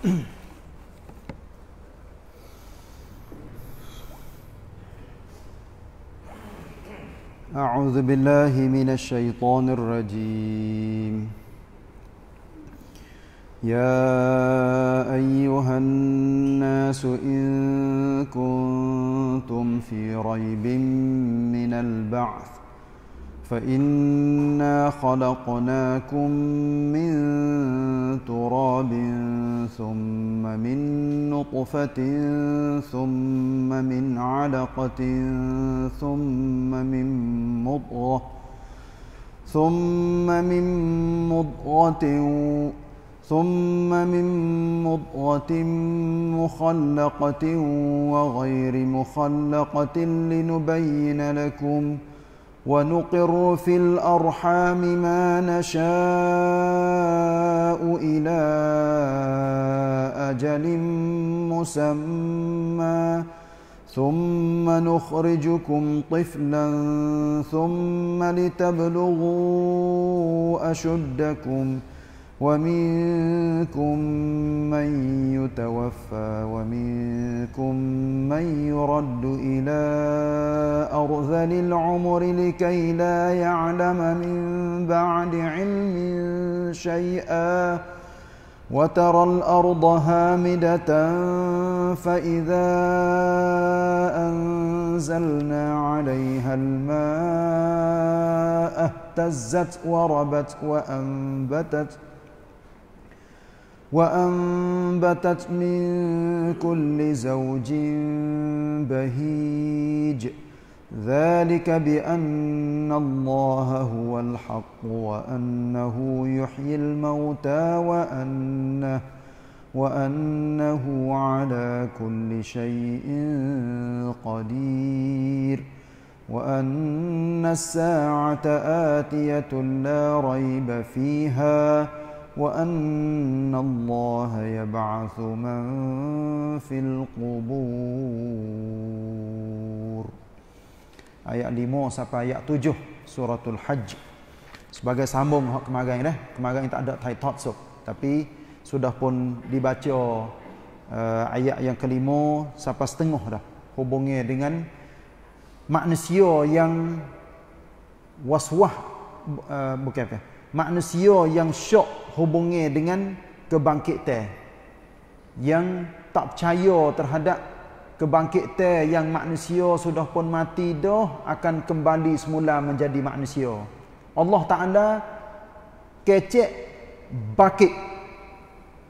أعوذ بالله من الشيطان الرجيم يا أيها الناس إن كنتم في ريب من البعث فإنا خلقناكم من تراب ثم من نطفة ثم من علقة ثم من مضغة ثم من مضغة ثم من مضغة مخلقة وغير مخلقة لنبين لكم ۖ ونقر في الأرحام ما نشاء إلى أجل مسمى ثم نخرجكم طفلا ثم لتبلغوا أشدكم ۖ ومنكم من يتوفى ومنكم من يرد إلى أرذل العمر لكي لا يعلم من بعد علم شيئا وترى الأرض هامدة فإذا أنزلنا عليها الماء اهتزت وربت وأنبتت ۖ وأنبتت من كل زوج بهيج ذلك بأن الله هو الحق وأنه يحيي الموتى وأنه وأنه على كل شيء قدير وأن الساعة آتية لا ريب فيها ۖ وأن الله يبعث من في القبور Ayat lima, sampai ayat tujuh, suratul hajj Sebagai sambung hak kemarin dah Kemarin tak ada tai thought so Tapi sudah pun dibaca uh, ayat yang kelima sampai setengah dah Hubungnya dengan manusia yang waswah uh, bukan apa manusia yang syok hubungi dengan kebangkitan yang tak percaya terhadap kebangkitan yang manusia sudah pun mati dah akan kembali semula menjadi manusia Allah Ta'ala kecek bakit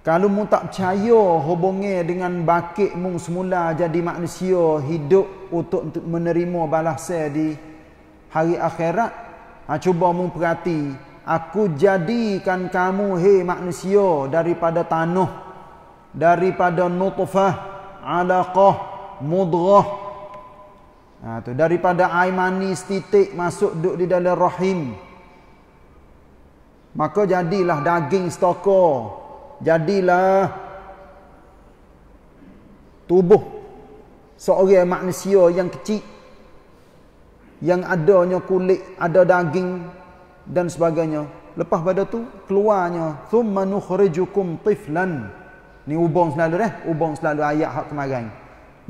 kalau mu tak percaya hubungi dengan bakit mu semula jadi manusia hidup untuk menerima balasan di hari akhirat ha, cuba mu perhati Aku jadikan kamu he manusia daripada tanah daripada nutfah alaqah mudghah ha, tu daripada air mani titik masuk duk di dalam rahim maka jadilah daging stoko jadilah tubuh seorang manusia yang kecil yang adanya kulit ada daging dan sebagainya. Lepas pada tu keluarnya thumma nukhrijukum tiflan. Ni ubang selalu dah, eh? ubang selalu ayat hak kemarin.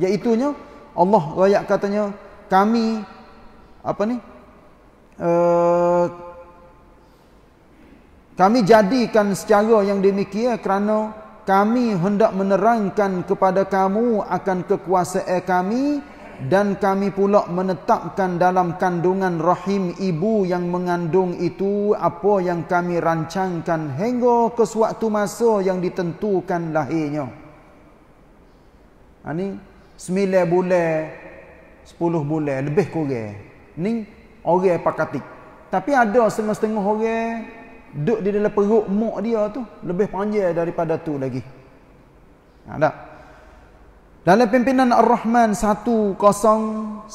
Iaitu nya Allah ayat katanya kami apa ni? Uh, kami jadikan secara yang demikian kerana kami hendak menerangkan kepada kamu akan kekuasaan kami dan kami pula menetapkan dalam kandungan rahim ibu yang mengandung itu apa yang kami rancangkan hingga ke suatu masa yang ditentukan lahirnya. Ini ha, sembilan bulan, sepuluh bulan, lebih kurang. Ini orang pakatik. Tapi ada setengah-setengah orang duduk di dalam perut mak dia tu lebih panjang daripada tu lagi. Ada. Ha, nah, dalam pimpinan Ar-Rahman 1012.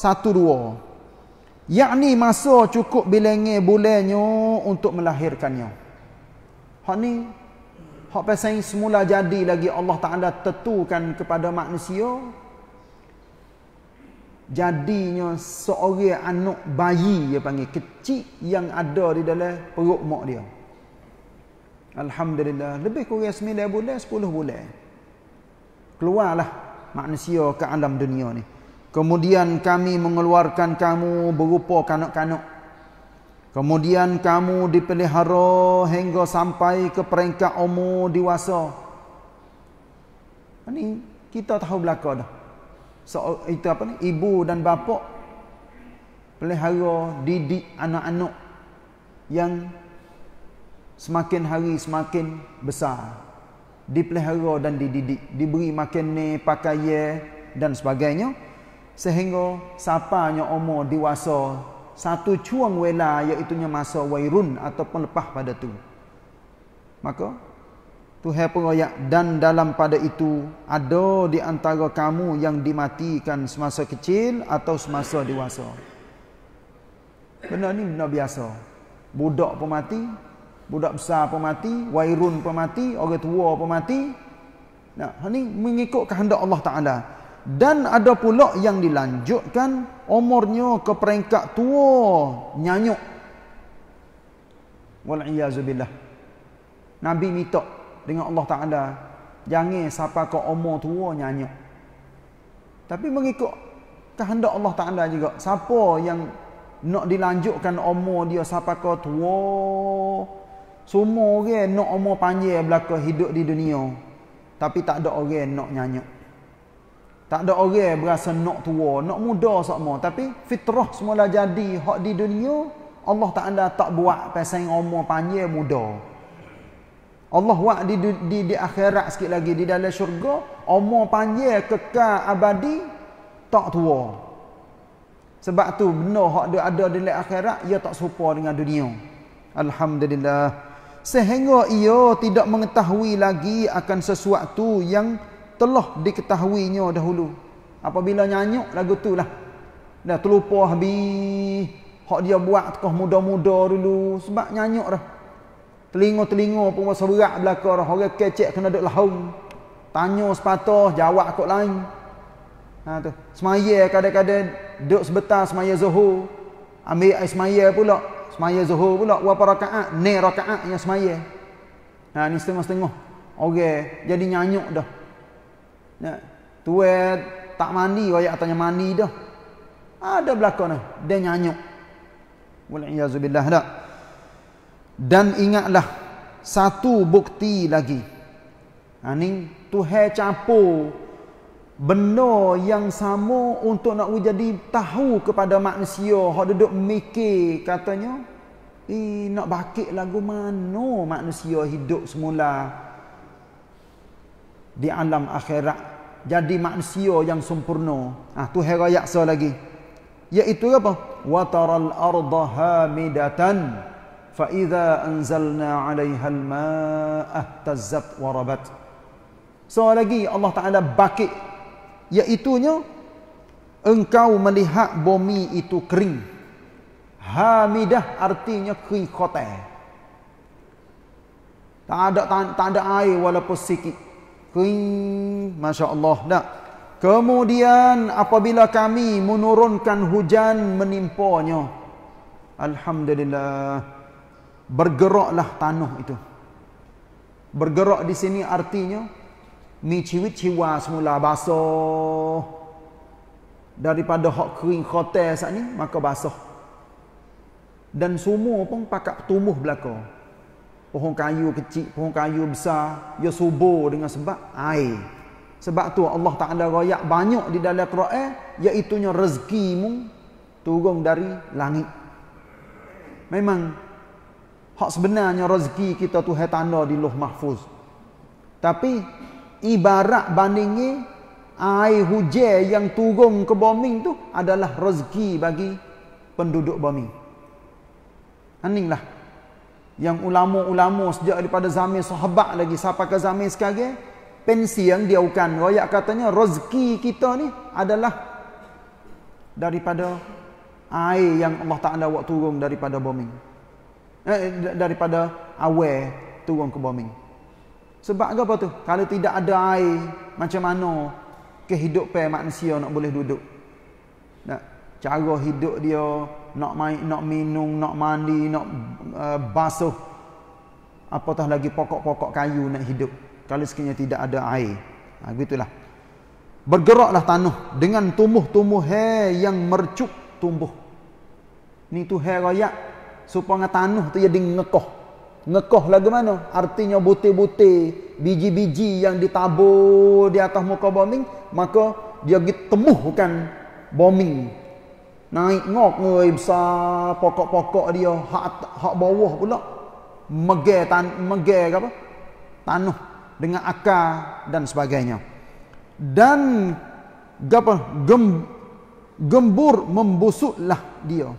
Yakni masa cukup bilenge bulannya untuk melahirkannya. Hak ni, hak pasang semula jadi lagi Allah Ta'ala tetukan kepada manusia. Jadinya seorang anak bayi dia panggil. Kecil yang ada di dalam perut mak dia. Alhamdulillah. Lebih kurang 9 bulan, 10 bulan. Keluarlah manusia ke alam dunia ni. Kemudian kami mengeluarkan kamu berupa kanak-kanak. Kemudian kamu dipelihara hingga sampai ke peringkat umur dewasa. Ini kita tahu belaka dah. So, itu apa ni? Ibu dan bapa pelihara didik anak-anak yang semakin hari semakin besar dipelihara dan dididik, diberi makan ni, pakaian dan sebagainya sehingga sapanya umur dewasa satu cuang wela iaitu masa wairun ataupun lepas pada tu. Maka Tuhan pengoyak dan dalam pada itu ada di antara kamu yang dimatikan semasa kecil atau semasa dewasa. Benar ni benar biasa. Budak pun mati, budak besar pun mati, wairun pun mati, orang tua pun mati. Nah, ini mengikut kehendak Allah Ta'ala. Dan ada pula yang dilanjutkan umurnya ke peringkat tua nyanyuk. Wal'iyazubillah. Nabi minta dengan Allah Ta'ala, jangan siapa ke umur tua nyanyuk. Tapi mengikut kehendak Allah Ta'ala juga, siapa yang nak dilanjutkan umur dia siapa ke tua semua orang nak umur panjang belakang hidup di dunia. Tapi tak ada orang nak nyanyi. Tak ada orang berasa nak tua, nak muda semua. Tapi fitrah semula jadi hak di dunia, Allah tak anda tak buat pasang umur panjang muda. Allah buat di, di, di, akhirat sikit lagi, di dalam syurga, umur panjang kekal abadi, tak tua. Sebab tu benar hak dia ada di akhirat, ia tak serupa dengan dunia. Alhamdulillah sehingga ia tidak mengetahui lagi akan sesuatu yang telah diketahuinya dahulu apabila nyanyi lagu tu lah, dah terlupa habis hak dia buat tokoh muda-muda dulu sebab nyanyi dah telinga-telinga pun masa berat belaka dah orang kecek kena duduk lahung tanya sepatah jawab kot lain ha, tu semaya kadang-kadang duduk sebentar semaya zuhur ambil air semaya pula semaya zuhur pula berapa rakaat ni rakaat yang semaya ha ni setengah-setengah orang okay. jadi nyanyuk dah ya tu tak mandi wayak tanya mandi dah ada belakang ni dia nyanyuk wal'iyazubillah dah dan ingatlah satu bukti lagi ha ni tu campur benda yang sama untuk nak jadi tahu kepada manusia hok duduk mikir katanya eh nak bakit lagu mana manusia hidup semula di alam akhirat jadi manusia yang sempurna ah tu hera yaksa lagi iaitu apa wa taral arda hamidatan fa idza anzalna 'alayha al-ma'a ihtazzat wa rabat lagi Allah Taala bakit iaitunya engkau melihat bumi itu kering hamidah artinya kering kotak tak ada tak, tak ada air walaupun sikit kering masya-Allah dah kemudian apabila kami menurunkan hujan menimpanya alhamdulillah bergeraklah tanah itu bergerak di sini artinya มีชีวิตชีวาสมุลาบาโซ daripada hak kering khotel saat ni maka basah dan semua pun tumbuh belaka pohon kayu kecil pohon kayu besar ia dengan sebab air sebab tu Allah Ta'ala rakyat banyak di dalam Quran iaitu mu turun dari langit memang hak sebenarnya rezeki kita tu hai tanda di luh mahfuz tapi ibarat bandingi air hujan yang turun ke bumi tu adalah rezeki bagi penduduk bumi. Aninglah yang ulama-ulama sejak daripada zaman sahabat lagi sampai ke zaman sekarang pensiang dia ukan royak katanya rezeki kita ni adalah daripada air yang Allah Taala buat turun daripada bumi. Eh, daripada awal turun ke bumi. Sebab apa tu? Kalau tidak ada air, macam mana kehidupan manusia nak boleh duduk? Nak cara hidup dia nak main nak minum, nak mandi, nak uh, basuh. Apatah lagi pokok-pokok kayu nak hidup kalau sekiranya tidak ada air. Ha gitulah. Bergeraklah tanah dengan tumbuh tumbuh he yang mercuk tumbuh. Ni tu he raya supaya tanah tu jadi ngekoh. Ngekoh lagu mana? Artinya butir-butir, biji-biji yang ditabur di atas muka bombing, maka dia ditemuhkan bombing. Naik ngok ngoi besar pokok-pokok dia, hak, hak bawah pula. Megeh tan mege apa? Tanuh dengan akar dan sebagainya. Dan apa? Gem, gembur membusuklah dia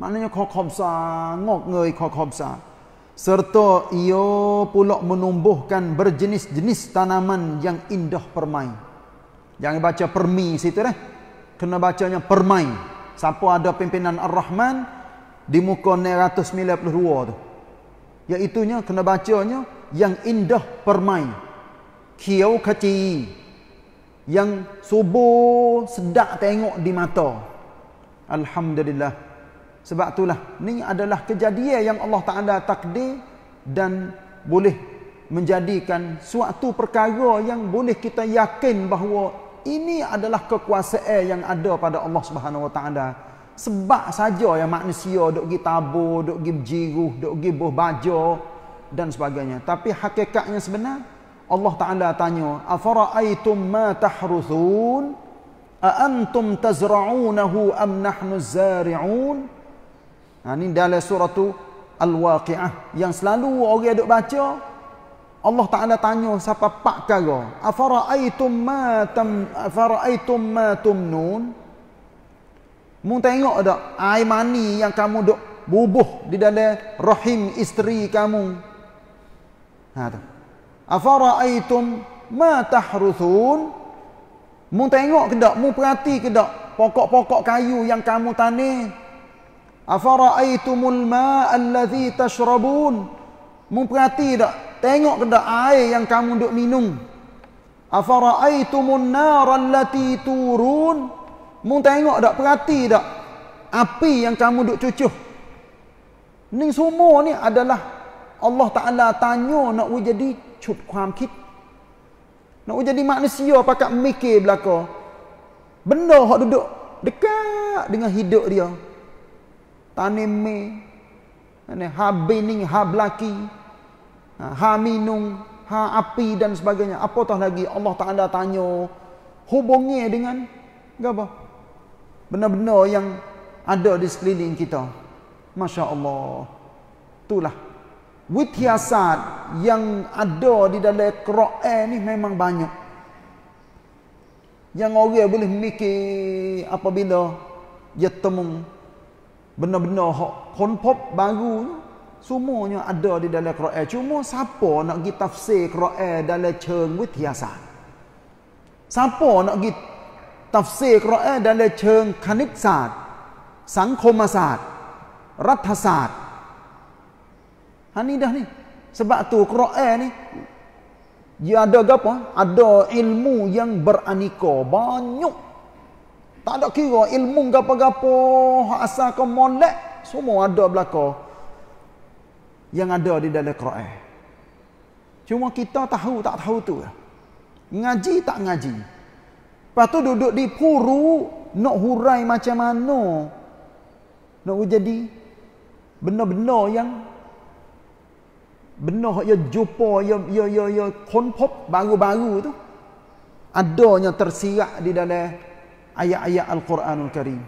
maknanya khokhobsa, ngok ngei khokhobsa. Serta ia pula menumbuhkan berjenis-jenis tanaman yang indah permai. Jangan baca permi situ dah. Kena bacanya permai. Siapa ada pimpinan Ar-Rahman di muka 192 tu. Iaitunya kena bacanya yang indah permai. Kiau kaci yang subuh sedap tengok di mata. Alhamdulillah. Sebab itulah ni adalah kejadian yang Allah Taala takdir dan boleh menjadikan suatu perkara yang boleh kita yakin bahawa ini adalah kekuasaan yang ada pada Allah Subhanahu Wa Taala. Sebab saja yang manusia duk gi tabur, duk gi jiruh, duk gi boh baja dan sebagainya. Tapi hakikatnya sebenar Allah Taala tanya, "Afara'aitum ma tahruthun? A antum tazra'unahu am nahnu zari'un?" Ha, ini dalam surah tu Al-Waqi'ah yang selalu orang duk baca Allah Taala tanya siapa pak kara afara'aitum ma tam afara'aitum ma tumnun mu tengok dak air mani yang kamu duk bubuh di dalam rahim isteri kamu ha tu afara'aitum ma tahruthun mu tengok ke dak mu perhati ke dak pokok-pokok kayu yang kamu tanam Afara'aitumul ma' alladhi tashrabun. Memperhati tak? Tengok ke tak air yang kamu duduk minum. Afara'aitumun nar allati turun. Mu tengok tak? Perhati tak? Api yang kamu duduk cucuh. Ini semua ni adalah Allah Ta'ala tanya nak we jadi cut kuam kit. Nak we jadi manusia pakat mikir belakang. Benda yang duduk dekat dengan hidup dia tanim me ane ha bining ha, ha ha minung ha api dan sebagainya apatah lagi Allah Taala tanya hubungi dengan apa benda-benda yang ada di sekeliling kita masya-Allah itulah witiasat yang ada di dalam Quran ni memang banyak yang orang boleh mikir apabila dia temung benda-benda hak konpop baru semuanya ada di dalam Quran cuma siapa nak pergi tafsir Quran dalam cheng wittiasan siapa nak pergi tafsir Quran dalam cheng kanit sat sang komasat ratasat hanidah ni sebab tu Quran ni dia ada apa? Ada ilmu yang beranika. Banyak tak ada kira ilmu gapo-gapo, asal kau molek, semua ada belaka. Yang ada di dalam Quran. Cuma kita tahu tak tahu tu. Ngaji tak ngaji. Lepas tu duduk di puru, nak hurai macam mana. Nak jadi benda-benda yang benda yang jumpa, yang, yang, yang, yang konpop baru-baru tu. Adanya tersirat di dalam ayat-ayat Al-Quranul Karim.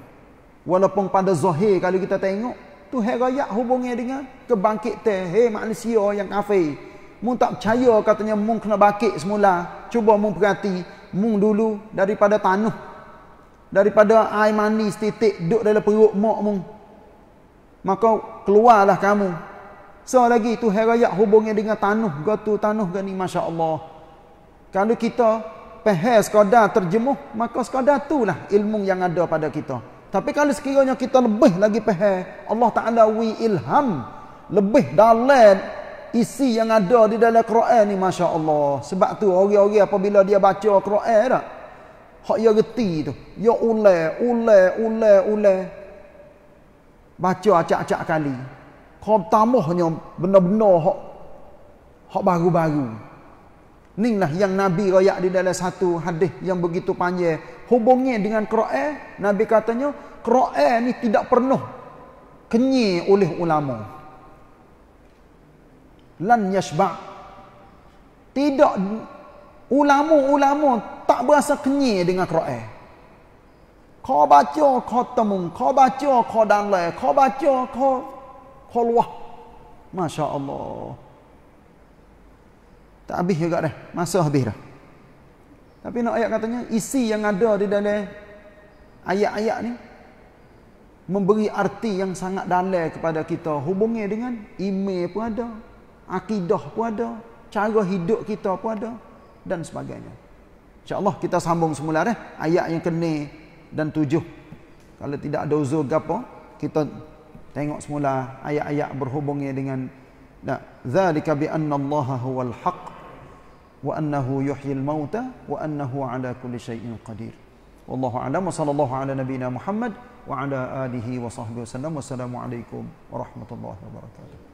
Walaupun pada zahir kalau kita tengok, tu herayak hubungnya dengan kebangkitan teh. Hei manusia yang kafir. Mung tak percaya katanya mung kena bangkit semula. Cuba mung perhati. Mung dulu daripada tanuh. Daripada air mani setitik duduk dalam perut mak mung. Maka keluarlah kamu. So lagi tu herayak hubungnya dengan tanuh. Gatuh tanuh gani masya Allah. Kalau kita peher sekadar terjemuh, maka sekadar lah ilmu yang ada pada kita. Tapi kalau sekiranya kita lebih lagi peher, Allah Ta'ala wi ilham, lebih dalam isi yang ada di dalam Quran ni, Masya Allah. Sebab tu orang-orang apabila dia baca Quran tak, hak ia ya reti tu. Ya ule, ule, ule, ule. Baca acak-acak kali. Kau tamuhnya benar-benar hak, hak baru-baru. Inilah yang Nabi royak di dalam satu hadis yang begitu panjang. Hubungnya dengan Kro'e, Nabi katanya, Kro'e ni tidak pernah kenyi oleh ulama. Lan yashba' Tidak ulama-ulama tak berasa kenyi dengan Kro'e. Kau baca kau temung, kau baca kau dalai, kau baca kau, kau luah. Masya Allah tak habis juga dah masa habis dah tapi nak ayat katanya isi yang ada di dalam ayat-ayat ni memberi arti yang sangat dalam kepada kita hubungi dengan iman pun ada akidah pun ada cara hidup kita pun ada dan sebagainya insyaallah kita sambung semula dah ayat yang kena dan tujuh kalau tidak ada uzur gapo kita tengok semula ayat-ayat berhubungi dengan zalika bi anna allaha huwal haq وأنه يحيي الموتى وأنه على كل شيء قدير والله أعلم وصلى الله على نبينا محمد وعلى آله وصحبه وسلم والسلام عليكم ورحمة الله وبركاته